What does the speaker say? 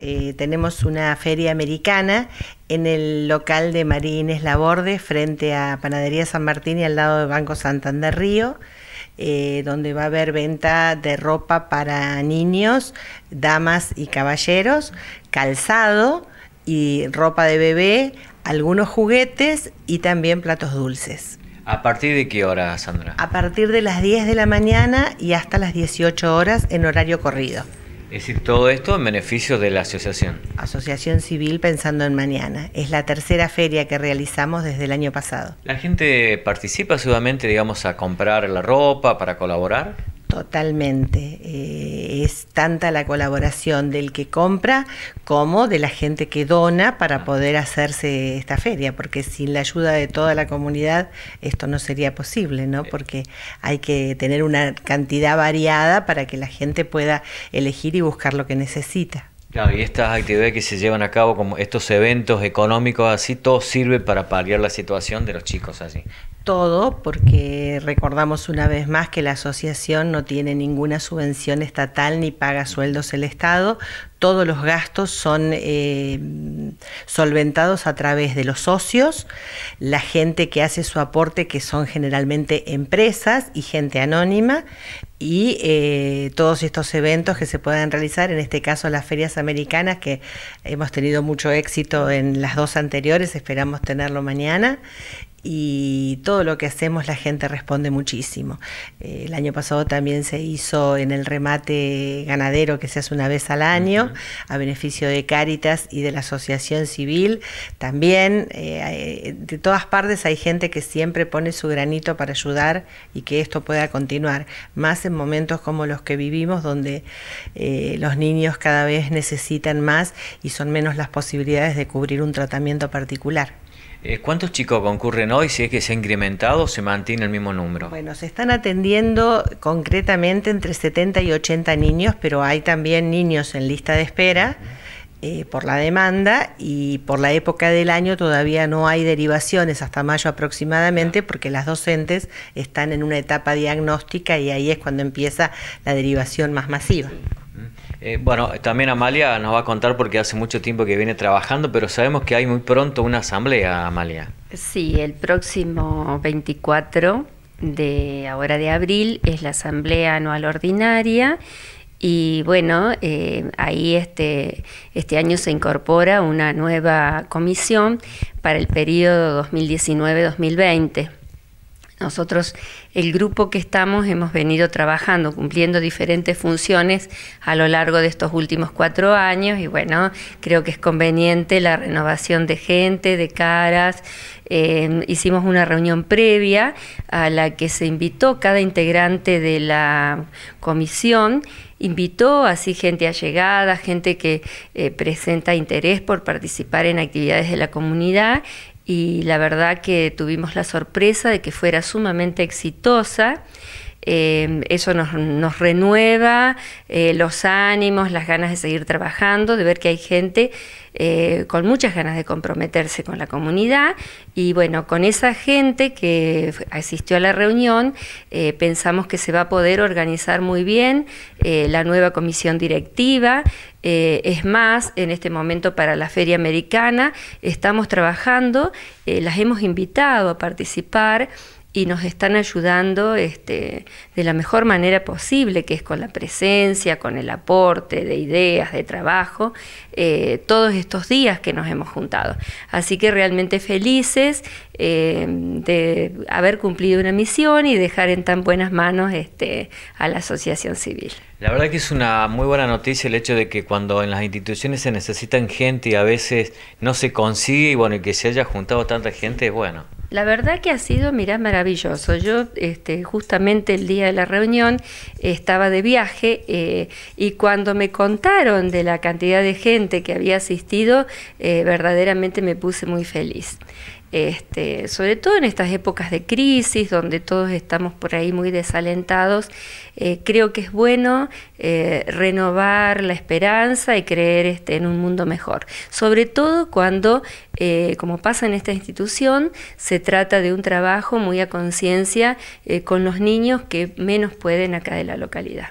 Eh, tenemos una feria americana en el local de Marí Inés Laborde, frente a Panadería San Martín y al lado de Banco Santander Río, eh, donde va a haber venta de ropa para niños, damas y caballeros, calzado y ropa de bebé, algunos juguetes y también platos dulces. ¿A partir de qué hora, Sandra? A partir de las 10 de la mañana y hasta las 18 horas en horario corrido. Es decir, todo esto en beneficio de la asociación. Asociación Civil Pensando en Mañana. Es la tercera feria que realizamos desde el año pasado. ¿La gente participa solamente, digamos, a comprar la ropa, para colaborar? Totalmente. Eh, es tanta la colaboración del que compra como de la gente que dona para ah. poder hacerse esta feria, porque sin la ayuda de toda la comunidad esto no sería posible, ¿no? Eh. Porque hay que tener una cantidad variada para que la gente pueda elegir y buscar lo que necesita. Claro, y estas actividades que se llevan a cabo, como estos eventos económicos así, todo sirve para paliar la situación de los chicos así todo, porque recordamos una vez más que la asociación no tiene ninguna subvención estatal ni paga sueldos el Estado. Todos los gastos son eh, solventados a través de los socios, la gente que hace su aporte, que son generalmente empresas y gente anónima, y eh, todos estos eventos que se puedan realizar, en este caso las ferias americanas, que hemos tenido mucho éxito en las dos anteriores, esperamos tenerlo mañana, y todo lo que hacemos la gente responde muchísimo. Eh, el año pasado también se hizo en el remate ganadero que se hace una vez al año a beneficio de Cáritas y de la Asociación Civil. También eh, de todas partes hay gente que siempre pone su granito para ayudar y que esto pueda continuar, más en momentos como los que vivimos donde eh, los niños cada vez necesitan más y son menos las posibilidades de cubrir un tratamiento particular. Eh, ¿Cuántos chicos concurren hoy? Si es que se ha incrementado o se mantiene el mismo número. Bueno, se están atendiendo concretamente entre 70 y 80 niños, pero hay también niños en lista de espera. Eh, por la demanda y por la época del año todavía no hay derivaciones hasta mayo aproximadamente porque las docentes están en una etapa diagnóstica y ahí es cuando empieza la derivación más masiva. Eh, bueno, también Amalia nos va a contar porque hace mucho tiempo que viene trabajando, pero sabemos que hay muy pronto una asamblea, Amalia. Sí, el próximo 24 de ahora de abril es la asamblea anual ordinaria y bueno, eh, ahí este, este año se incorpora una nueva comisión para el periodo 2019-2020. Nosotros, el grupo que estamos, hemos venido trabajando, cumpliendo diferentes funciones a lo largo de estos últimos cuatro años y bueno, creo que es conveniente la renovación de gente, de caras. Em, hicimos una reunión previa a la que se invitó cada integrante de la comisión invitó así gente allegada, gente que eh, presenta interés por participar en actividades de la comunidad y la verdad que tuvimos la sorpresa de que fuera sumamente exitosa Em, eso nos, renueva eh, los ánimos, las ganas de seguir trabajando, de ver que hay gente eh, con muchas ganas de comprometerse con la comunidad y bueno, con esa gente que asistió a la reunión eh, pensamos que se va a poder organizar muy bien la nueva comisión directiva. es más, en este momento para la Feria Americana estamos trabajando, las hemos invitado a participar y nos están ayudando este, de la mejor manera posible, que es con la presencia, con el aporte de ideas, de trabajo, eh, todos estos días que nos hemos juntado. Así que realmente felices eh, de haber cumplido una misión y dejar en tan buenas manos este, a la asociación civil. La verdad que es una muy buena noticia el hecho de que cuando en las instituciones se necesitan gente y a veces no se consigue y bueno, y que se haya juntado tanta gente, es bueno. La verdad que ha sido, mirá, maravilloso. Yo este, justamente el día de la reunión estaba de viaje eh, y cuando me contaron de la cantidad de gente que había asistido, eh, verdaderamente me puse muy feliz. Este, sobre todo en estas épocas de crisis, donde todos estamos por ahí muy desalentados, eh, creo que es bueno eh, renovar la esperanza y creer este, en un mundo mejor. Sobre todo cuando, eh, como pasa en esta institución, se trata de un trabajo muy a conciencia con los niños que menos pueden acá de la localidad.